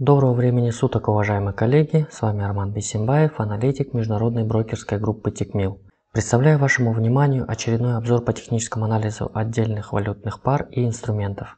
Доброго времени суток, уважаемые коллеги! С вами Арман Бисимбаев, аналитик международной брокерской группы Тикмил. Представляю вашему вниманию очередной обзор по техническому анализу отдельных валютных пар и инструментов.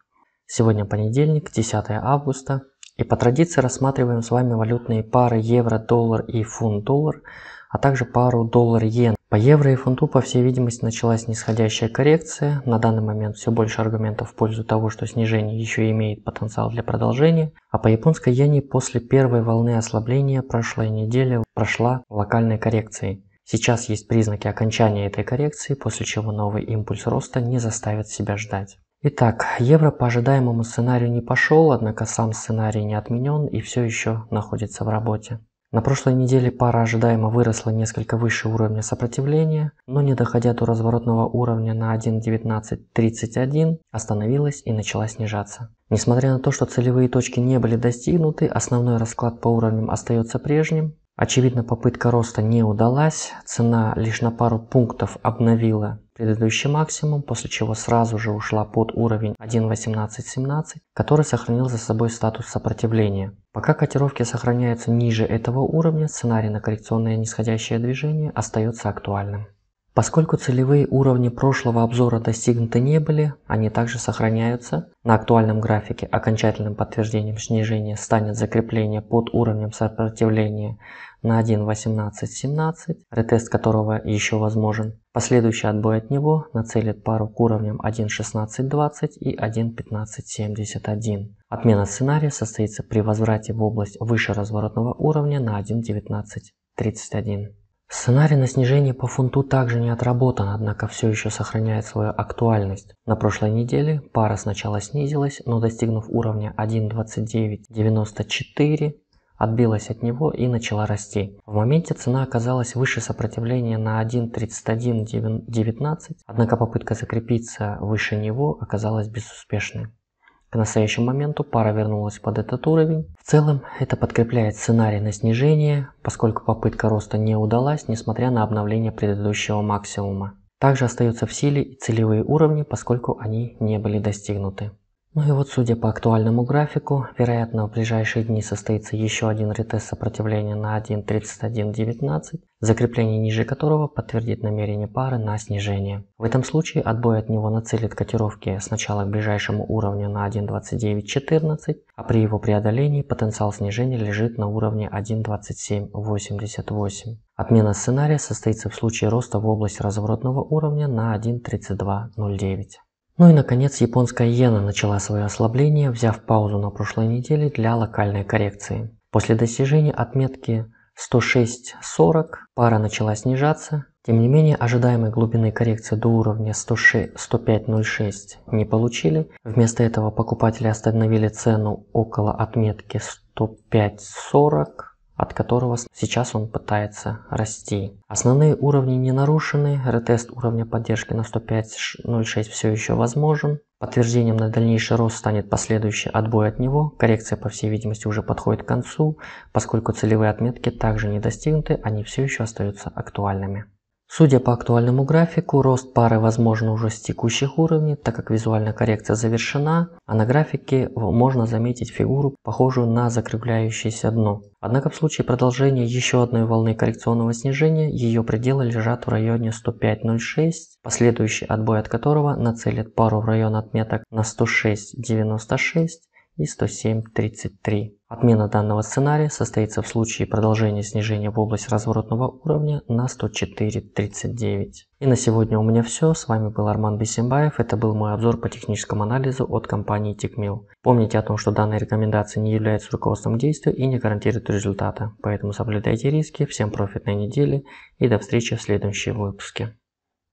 Сегодня понедельник, 10 августа, и по традиции рассматриваем с вами валютные пары евро-доллар и фунт-доллар, а также пару доллар-иен. По евро и фунту, по всей видимости, началась нисходящая коррекция. На данный момент все больше аргументов в пользу того, что снижение еще имеет потенциал для продолжения. А по японской иене после первой волны ослабления прошлой недели прошла локальной коррекцией. Сейчас есть признаки окончания этой коррекции, после чего новый импульс роста не заставит себя ждать. Итак, евро по ожидаемому сценарию не пошел, однако сам сценарий не отменен и все еще находится в работе. На прошлой неделе пара ожидаемо выросла несколько выше уровня сопротивления, но не доходя до разворотного уровня на 1.1931, остановилась и начала снижаться. Несмотря на то, что целевые точки не были достигнуты, основной расклад по уровням остается прежним, Очевидно, попытка роста не удалась, цена лишь на пару пунктов обновила предыдущий максимум, после чего сразу же ушла под уровень 1.18.17, который сохранил за собой статус сопротивления. Пока котировки сохраняются ниже этого уровня, сценарий на коррекционное нисходящее движение остается актуальным. Поскольку целевые уровни прошлого обзора достигнуты не были, они также сохраняются. На актуальном графике окончательным подтверждением снижения станет закрепление под уровнем сопротивления на 1.18.17, ретест которого еще возможен. Последующий отбой от него нацелит пару к уровням 1.16.20 и 1.15.71. Отмена сценария состоится при возврате в область выше разворотного уровня на 1.19.31. Сценарий на снижение по фунту также не отработан, однако все еще сохраняет свою актуальность. На прошлой неделе пара сначала снизилась, но достигнув уровня 1.2994, отбилась от него и начала расти. В моменте цена оказалась выше сопротивления на 1.3119, однако попытка закрепиться выше него оказалась безуспешной. К настоящему моменту пара вернулась под этот уровень. В целом это подкрепляет сценарий на снижение, поскольку попытка роста не удалась, несмотря на обновление предыдущего максимума. Также остаются в силе и целевые уровни, поскольку они не были достигнуты. Ну и вот судя по актуальному графику, вероятно в ближайшие дни состоится еще один ретест сопротивления на 1.3119, закрепление ниже которого подтвердит намерение пары на снижение. В этом случае отбой от него нацелит котировки сначала к ближайшему уровню на 1.2914, а при его преодолении потенциал снижения лежит на уровне 1.2788. Отмена сценария состоится в случае роста в область разворотного уровня на 1.3209. Ну и наконец японская иена начала свое ослабление, взяв паузу на прошлой неделе для локальной коррекции. После достижения отметки 106.40 пара начала снижаться, тем не менее, ожидаемой глубины коррекции до уровня 105.06 не получили. Вместо этого покупатели остановили цену около отметки 105.40 от которого сейчас он пытается расти. Основные уровни не нарушены, ретест уровня поддержки на 105.06 все еще возможен. Подтверждением на дальнейший рост станет последующий отбой от него. Коррекция, по всей видимости, уже подходит к концу, поскольку целевые отметки также не достигнуты, они все еще остаются актуальными. Судя по актуальному графику, рост пары возможен уже с текущих уровней, так как визуальная коррекция завершена, а на графике можно заметить фигуру, похожую на закрепляющееся дно. Однако в случае продолжения еще одной волны коррекционного снижения, ее пределы лежат в районе 105.06, последующий отбой от которого нацелит пару в район отметок на 106.96, и 107.33. Отмена данного сценария состоится в случае продолжения снижения в область разворотного уровня на 104.39. И на сегодня у меня все. С вами был Арман Бесимбаев. Это был мой обзор по техническому анализу от компании TechMill. Помните о том, что данная рекомендация не является руководством к действию и не гарантирует результата. Поэтому соблюдайте риски. Всем профитной недели и до встречи в следующем выпуске.